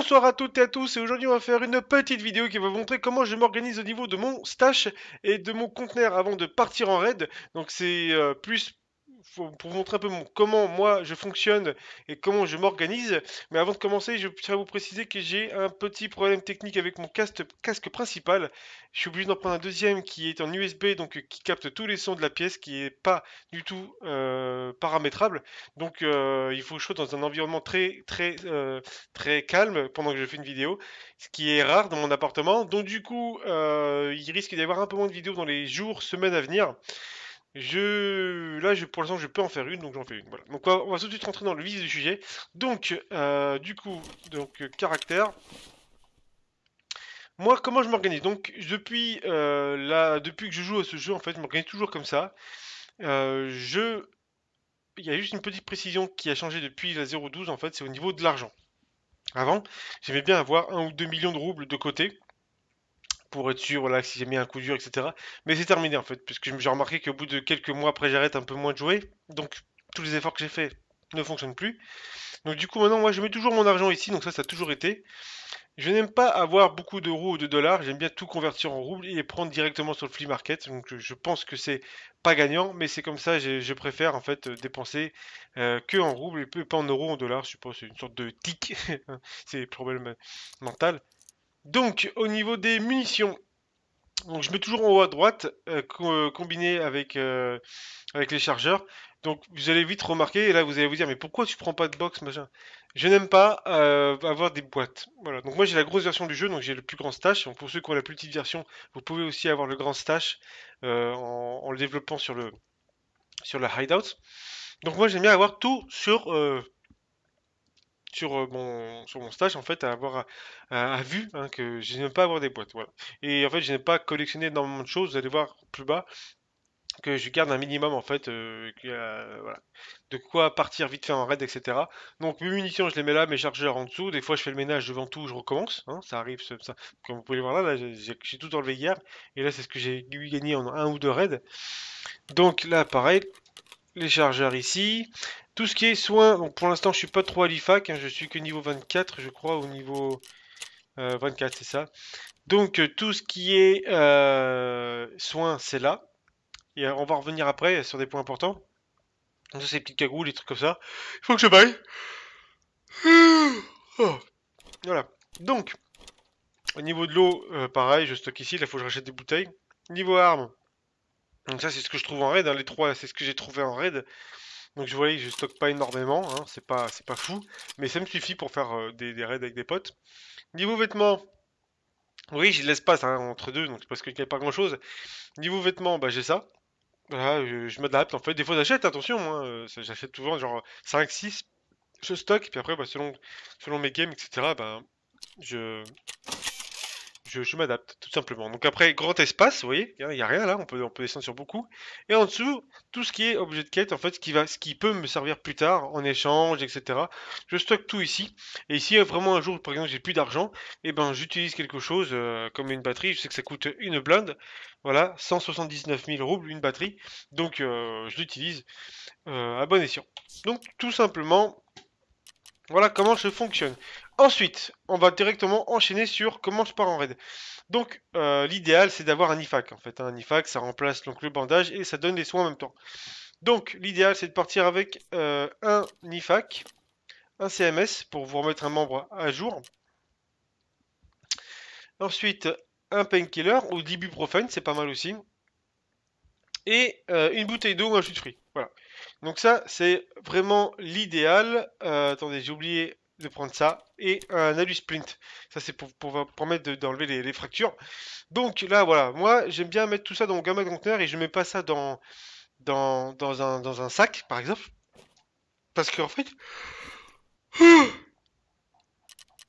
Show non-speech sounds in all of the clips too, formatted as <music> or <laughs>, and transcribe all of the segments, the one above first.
Bonsoir à toutes et à tous et aujourd'hui on va faire une petite vidéo qui va vous montrer comment je m'organise au niveau de mon stash et de mon conteneur avant de partir en raid. Donc c'est euh, plus pour vous montrer un peu comment moi je fonctionne et comment je m'organise. Mais avant de commencer, je tiens vous préciser que j'ai un petit problème technique avec mon casque principal. Je suis obligé d'en prendre un deuxième qui est en USB, donc euh, qui capte tous les sons de la pièce, qui n'est pas du tout euh, paramétrable. Donc euh, il faut que je sois dans un environnement très très très calme pendant que je fais une vidéo, ce qui est rare dans mon appartement. Donc du coup, il risque d'y avoir un peu moins de vidéos dans les jours, semaines à venir. Je... Là, je... pour l'instant, je peux en faire une, donc j'en fais une. Voilà. Donc, on va tout de suite rentrer dans le vif du sujet. Donc, euh, du coup, donc euh, caractère. Moi, comment je m'organise Donc, depuis, euh, depuis que je joue à ce jeu, en fait, je m'organise toujours comme ça. je... Il y a juste une petite précision qui a changé depuis la 0.12, en fait, c'est au niveau de l'argent. Avant, j'aimais bien avoir un ou deux millions de roubles de côté pour être sûr, voilà, si j'ai mis un coup dur, etc. Mais c'est terminé en fait, puisque j'ai remarqué qu'au bout de quelques mois après, j'arrête un peu moins de jouer. Donc tous les efforts que j'ai faits ne fonctionnent plus. Donc du coup, maintenant, moi, je mets toujours mon argent ici, donc ça, ça a toujours été. Je n'aime pas avoir beaucoup d'euros ou de dollars, j'aime bien tout convertir en roubles et prendre directement sur le flea market. Donc je pense que c'est pas gagnant, mais c'est comme ça, je, préfère en fait dépenser euh, que en roubles et pas en euros, ou en dollars. Je suppose c'est une sorte de tic, <laughs> c'est problème mental. Donc, au niveau des munitions, donc je mets toujours en haut à droite, euh, euh, combiné avec, euh, avec les chargeurs. Donc vous allez vite remarquer, et là vous allez vous dire, mais pourquoi tu prends pas de box, machin Je n'aime pas avoir des boîtes. Voilà, donc moi j'ai la grosse version du jeu, donc j'ai le plus grand stash. pour ceux qui ont la plus petite version, vous pouvez aussi avoir le grand stash en, le développant sur le, sur la hideout. Donc moi j'aime bien avoir tout sur euh, sur mon, stage en fait à avoir à, vu hein, que je n'aime pas avoir des boîtes et en fait je n'ai pas collectionné énormément de choses vous allez voir plus bas que je garde un minimum en fait euh, de quoi partir vite fait en raid etc donc mes munitions je les mets là mes chargeurs en dessous des fois je fais le ménage devant tout je recommence hein, ça arrive comme vous pouvez le voir là, j'ai tout enlevé hier et là c'est ce que j'ai gagné en un ou deux raids donc là pareil les chargeurs ici tout ce qui est soins, donc pour l'instant je suis pas trop à l'IFAC, hein, je suis que niveau 24 je crois, au niveau 24 euh, c'est ça. Donc euh, tout ce qui est euh, soins c'est là, et on va revenir après sur des points importants. c'est ces petites cagoules, les trucs comme ça. Il faut que je baille. <sighs> Oh. Voilà. Donc, au niveau de l'eau, pareil, je stocke ici. Là, il faut que je rachète des bouteilles. Niveau armes. Donc ça, c'est ce que je trouve en raid. Hein. les trois, c'est ce que j'ai trouvé en raid. Donc je voyais je stocke pas énormément, hein, c'est pas, pas fou, mais ça me suffit pour faire euh, des, raids avec des potes. Niveau vêtements, oui j'ai de l'espace hein, entre deux, donc parce qu'il n'y a pas grand chose. Niveau vêtements, bah j'ai ça. Voilà, je, m'adapte en fait. Des fois j'achète, attention, hein, euh, j'achète souvent, genre 5, 6, je stocke, puis après bah, selon, selon mes games, etc. Bah, je, je, m'adapte, tout simplement. Donc après, grand espace, vous voyez, il n'y a, rien là, on peut, on peut descendre sur beaucoup. Et en dessous, tout ce qui est objet de quête, en fait, ce qui, va, ce qui peut me servir plus tard, en échange, etc. Je stocke tout ici. Et ici euh, vraiment un jour, par exemple, j'ai plus d'argent, et eh ben j'utilise quelque chose euh, comme une batterie. Je sais que ça coûte une blinde. Voilà, 179 000 roubles, une batterie. Donc euh, je l'utilise à bon escient. Donc tout simplement, voilà comment je fonctionne. Ensuite, on va directement enchaîner sur comment je pars en raid. Donc, euh, l'idéal, c'est d'avoir un IFAC, en fait. Hein. Un IFAC, ça remplace donc le bandage et ça donne les soins en même temps. Donc, l'idéal, c'est de partir avec euh, un IFAC, un CMS, pour vous remettre un membre à jour. Ensuite, un painkiller ou profane, c'est pas mal aussi. Et euh, une bouteille d'eau ou un jus de fruits. Voilà. Donc ça, c'est vraiment l'idéal. attendez, j'ai oublié de prendre ça, et un alu Splint. Ça, c'est pour, permettre d'enlever les, fractures. Donc là, voilà, moi, j'aime bien mettre tout ça dans mon gamma conteneur, et je mets pas ça dans, dans, dans, un, dans un sac, par exemple. Parce que en fait... <gasps>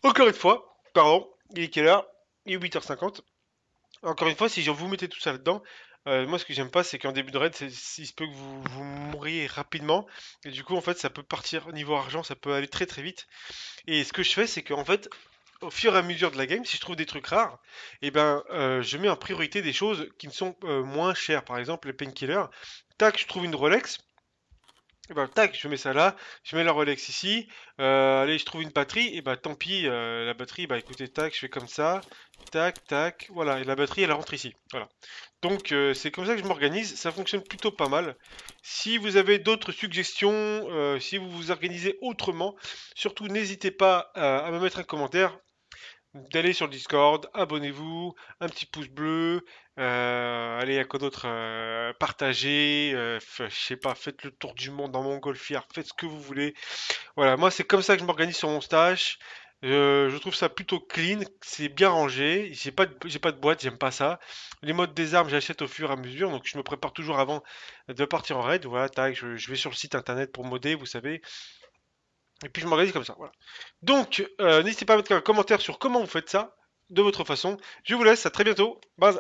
Encore une fois, pardon, il est quelle heure Il est 8h50. Encore une fois, si je vous mettais tout ça là-dedans, euh, moi, ce que j'aime pas, c'est qu'en début de raid, il se peut que vous, vous mouriez rapidement. Et du coup, en fait, ça peut partir niveau argent, ça peut aller très très vite. Et ce que je fais, c'est qu'en fait, au fur et à mesure de la game, si je trouve des trucs rares, Et eh ben, euh, je mets en priorité des choses qui ne sont euh, moins chères. Par exemple, les painkillers. Tac, je trouve une Rolex. Et eh ben, tac, je mets ça là, je mets la Rolex ici, euh, allez, je trouve une batterie, et eh bah ben, tant pis, euh, la batterie, bah écoutez, tac, je fais comme ça, tac, tac, voilà, et la batterie, elle rentre ici, voilà. Donc, euh, c'est comme ça que je m'organise, ça fonctionne plutôt pas mal. Si vous avez d'autres suggestions, si vous vous organisez autrement, surtout n'hésitez pas à me mettre un commentaire, d'aller sur le Discord, abonnez-vous, un petit pouce bleu, euh, allez, à quoi d'autre euh, Partagez, euh, je sais pas, faites le tour du monde dans mon golfière, faites ce que vous voulez. Voilà, moi c'est comme ça que je m'organise sur mon stage. je trouve ça plutôt clean, c'est bien rangé, j'ai pas, de, pas de boîte, j'aime pas ça. Les modes des armes, j'achète au fur et à mesure, donc je me prépare toujours avant de partir en raid. Voilà, tac, je, je vais sur le site internet pour modder, vous savez. Et puis je m'organise comme ça. Voilà. Donc, euh, n'hésitez pas à mettre un commentaire sur comment vous faites ça, de votre façon. Je vous laisse, à très bientôt. Bye.